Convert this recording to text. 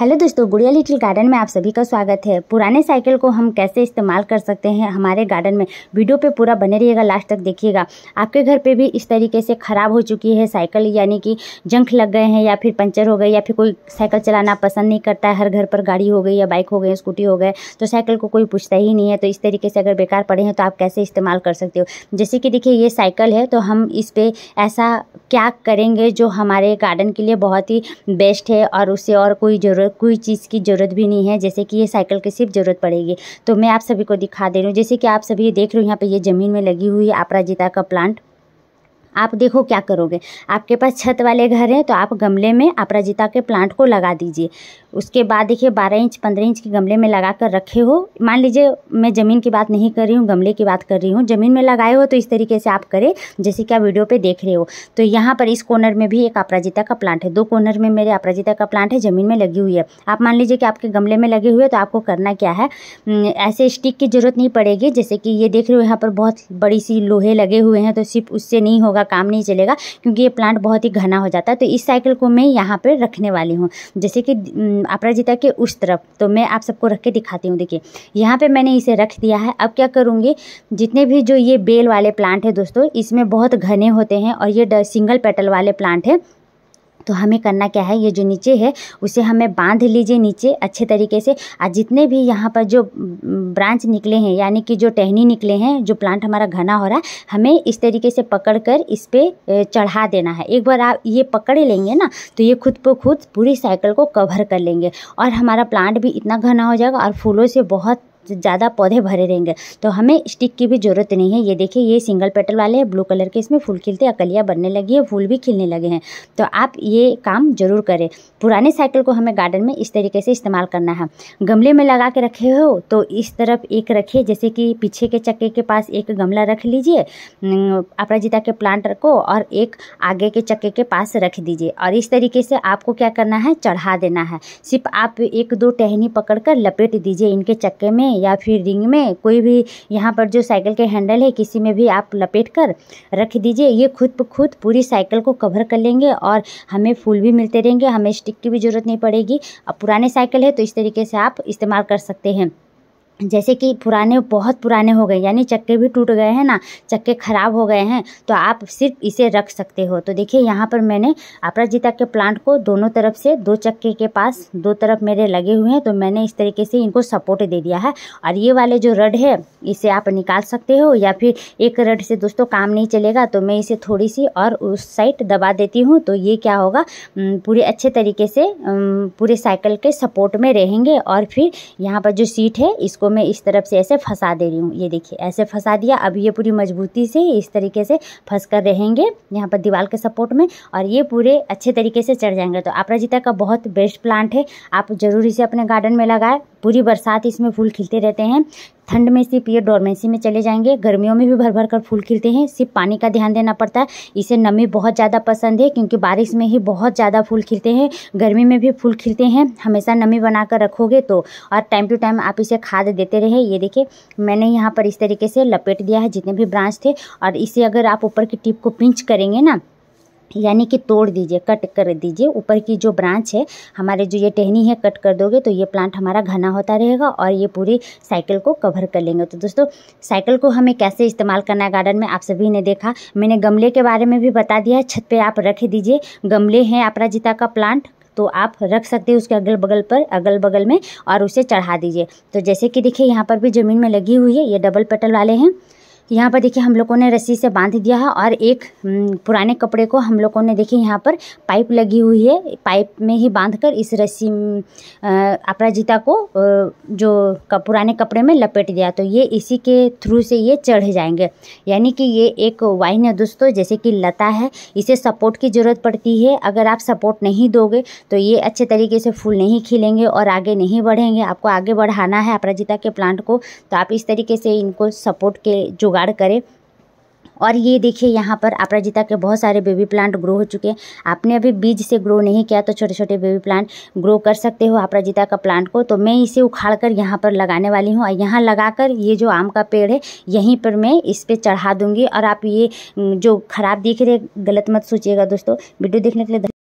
hello दोस्तों गुड़िया little garden में आप सभी का स्वागत है पुराने साइकिल को हम कैसे इस्तेमाल कर सकते हैं हमारे गार्डन में वीडियो पे पूरा बने रहिएगा लास्ट तक देखिएगा आपके घर पे भी इस तरीके से ख़राब हो चुकी है साइकिल यानी कि जंख लग गए हैं या फिर पंचर हो गए या फिर कोई साइकिल चलाना पसंद नहीं करता है हर घर पर गाड़ी हो गई या बाइक हो गई स्कूटी हो गए तो साइकिल को कोई पूछता ही नहीं है तो इस तरीके से अगर बेकार पड़े हैं तो आप कैसे इस्तेमाल कर सकते हो जैसे कि देखिए ये साइकिल है तो हम इस पर ऐसा क्या करेंगे जो हमारे गार्डन के लिए बहुत ही बेस्ट है और उससे और कोई ज़रूरत कोई चीज़ की ज़रूरत भी नहीं है जैसे कि ये साइकिल की सिर्फ ज़रूरत पड़ेगी तो मैं आप सभी को दिखा दे रही हूँ जैसे कि आप सभी ये देख रहे हो यहाँ पे ये ज़मीन में लगी हुई है अपराजिता का प्लांट आप देखो क्या करोगे आपके पास छत वाले घर हैं तो आप गमले में अपराजिता के प्लांट को लगा दीजिए उसके बाद देखिए बारह इंच पंद्रह इंच के गमले में लगा कर रखे हो मान लीजिए मैं ज़मीन की बात नहीं कर रही हूँ गमले की बात कर रही हूँ ज़मीन में लगाए हो तो इस तरीके से आप करें जैसे कि आप वीडियो पर देख रहे हो तो यहाँ पर इस कॉर्नर में भी एक अपराजिता का प्लांट है दो कॉर्नर में मेरे अपराजिता का प्लांट है ज़मीन में लगी हुई है आप मान लीजिए कि आपके गमले में लगे हुए तो आपको करना क्या है ऐसे स्टिक की ज़रूरत नहीं पड़ेगी जैसे कि ये देख रहे हो यहाँ पर बहुत बड़ी सी लोहे लगे हुए हैं तो सिर्फ उससे नहीं होगा काम नहीं चलेगा क्योंकि ये प्लांट बहुत ही घना हो जाता है तो इस साइकिल को मैं यहाँ पर रखने वाली हूँ जैसे कि अपराजिता के उस तरफ तो मैं आप सबको रख के दिखाती हूँ देखिए यहाँ पर मैंने इसे रख दिया है अब क्या करूँगी जितने भी जो ये बेल वाले प्लांट है दोस्तों इसमें बहुत घने होते हैं और ये सिंगल पेटल वाले प्लांट है तो हमें करना क्या है ये जो नीचे है उसे हमें बांध लीजिए नीचे अच्छे तरीके से और जितने भी यहाँ पर जो ब्रांच निकले हैं यानी कि जो टहनी निकले हैं जो प्लांट हमारा घना हो रहा है हमें इस तरीके से पकड़ कर इस पर चढ़ा देना है एक बार आप ये पकड़ लेंगे ना तो ये खुद पर खुद पूरी साइकिल को कवर कर लेंगे और हमारा प्लांट भी इतना घना हो जाएगा और फूलों से बहुत ज़्यादा पौधे भरे रहेंगे तो हमें स्टिक की भी ज़रूरत नहीं है ये देखिए ये सिंगल पेटल वाले हैं ब्लू कलर के इसमें फूल खिलते अकलिया बनने लगी है फूल भी खिलने लगे हैं तो आप ये काम ज़रूर करें पुराने साइकिल को हमें गार्डन में इस तरीके से इस्तेमाल करना है गमले में लगा के रखे हो तो इस तरफ एक रखिए जैसे कि पीछे के चक्के के पास एक गमला रख लीजिए अपराजिता के प्लांट रखो और एक आगे के चक्के के पास रख दीजिए और इस तरीके से आपको क्या करना है चढ़ा देना है सिर्फ आप एक दो टहनी पकड़कर लपेट दीजिए इनके चक्के में या फिर रिंग में कोई भी यहाँ पर जो साइकिल के हैंडल है किसी में भी आप लपेट कर रख दीजिए ये खुद ब खुद पूरी साइकिल को कवर कर लेंगे और हमें फूल भी मिलते रहेंगे हमें स्टिक की भी ज़रूरत नहीं पड़ेगी अब पुराने साइकिल है तो इस तरीके से आप इस्तेमाल कर सकते हैं जैसे कि पुराने बहुत पुराने हो गए यानी चक्के भी टूट गए हैं ना चक्के ख़राब हो गए हैं तो आप सिर्फ इसे रख सकते हो तो देखिए यहाँ पर मैंने अपराजिता के प्लांट को दोनों तरफ से दो चक्के के पास दो तरफ मेरे लगे हुए हैं तो मैंने इस तरीके से इनको सपोर्ट दे दिया है और ये वाले जो रड है इसे आप निकाल सकते हो या फिर एक रड से दोस्तों काम नहीं चलेगा तो मैं इसे थोड़ी सी और उस साइड दबा देती हूँ तो ये क्या होगा पूरे अच्छे तरीके से पूरे साइकिल के सपोर्ट में रहेंगे और फिर यहाँ पर जो सीट है इसको मैं इस तरफ से ऐसे फंसा दे रही हूँ ये देखिए ऐसे फंसा दिया अब ये पूरी मजबूती से इस तरीके से फंस कर रहेंगे यहाँ पर दीवार के सपोर्ट में और ये पूरे अच्छे तरीके से चढ़ जाएंगे तो अपराजिता का बहुत बेस्ट प्लांट है आप ज़रूर इसे अपने गार्डन में लगाए पूरी बरसात इसमें फूल खिलते रहते हैं ठंड में सिर्फ ये डोरमेंसी में चले जाएंगे गर्मियों में भी भर भर कर फूल खिलते हैं सिर्फ पानी का ध्यान देना पड़ता है इसे नमी बहुत ज़्यादा पसंद है क्योंकि बारिश में ही बहुत ज़्यादा फूल खिलते हैं गर्मी में भी फूल खिलते हैं हमेशा नमी बना कर रखोगे तो और टाइम टू टाइम आप इसे खाद देते रहे ये देखिए मैंने यहाँ पर इस तरीके से लपेट दिया है जितने भी ब्रांच थे और इसे अगर आप ऊपर की टिप को पिंच करेंगे ना यानी कि तोड़ दीजिए कट कर दीजिए ऊपर की जो ब्रांच है हमारे जो ये टहनी है कट कर दोगे तो ये प्लांट हमारा घना होता रहेगा और ये पूरी साइकिल को कवर कर लेंगे तो दोस्तों साइकिल को हमें कैसे इस्तेमाल करना है गार्डन में आप सभी ने देखा मैंने गमले के बारे में भी बता दिया है छत पर आप रख दीजिए गमले हैं अपराजिता का प्लांट तो आप रख सकते हैं उसके अगल बगल पर अगल बगल में और उसे चढ़ा दीजिए तो जैसे कि देखिए यहाँ पर भी ज़मीन में लगी हुई है ये डबल पेटल वाले हैं यहाँ पर देखिए हम लोगों ने रस्सी से बांध दिया है और एक हम्म, पुराने कपड़े को हम लोगों ने देखिए यहाँ पर पाइप लगी हुई है पाइप में ही बांधकर इस रस्सी अपराजिता को जो पुराने कपड़े में लपेट दिया तो ये इसी के थ्रू से ये चढ़ जाएंगे यानी कि ये एक वाहन है दोस्तों जैसे कि लता है इसे सपोर्ट की ज़रूरत पड़ती है अगर आप सपोर्ट नहीं दोगे तो ये अच्छे तरीके से फूल नहीं खिलेंगे और आगे नहीं बढ़ेंगे आपको आगे बढ़ाना है अपराजिता के प्लांट को तो आप इस तरीके से इनको सपोर्ट के जो जुगाड़ करें और ये देखिए यहाँ पर अपराजिता के बहुत सारे बेबी प्लांट ग्रो हो चुके हैं आपने अभी बीज से ग्रो नहीं किया तो छोटे छोटे बेबी प्लांट ग्रो कर सकते हो अपराजिता का प्लांट को तो मैं इसे उखाड़ कर यहाँ पर लगाने वाली हूँ और यहाँ लगा कर ये जो आम का पेड़ है यहीं पर मैं इस पर चढ़ा दूँगी और आप ये जो खराब दिख रहे गलत मत सोचिएगा दोस्तों वीडियो देखने के लिए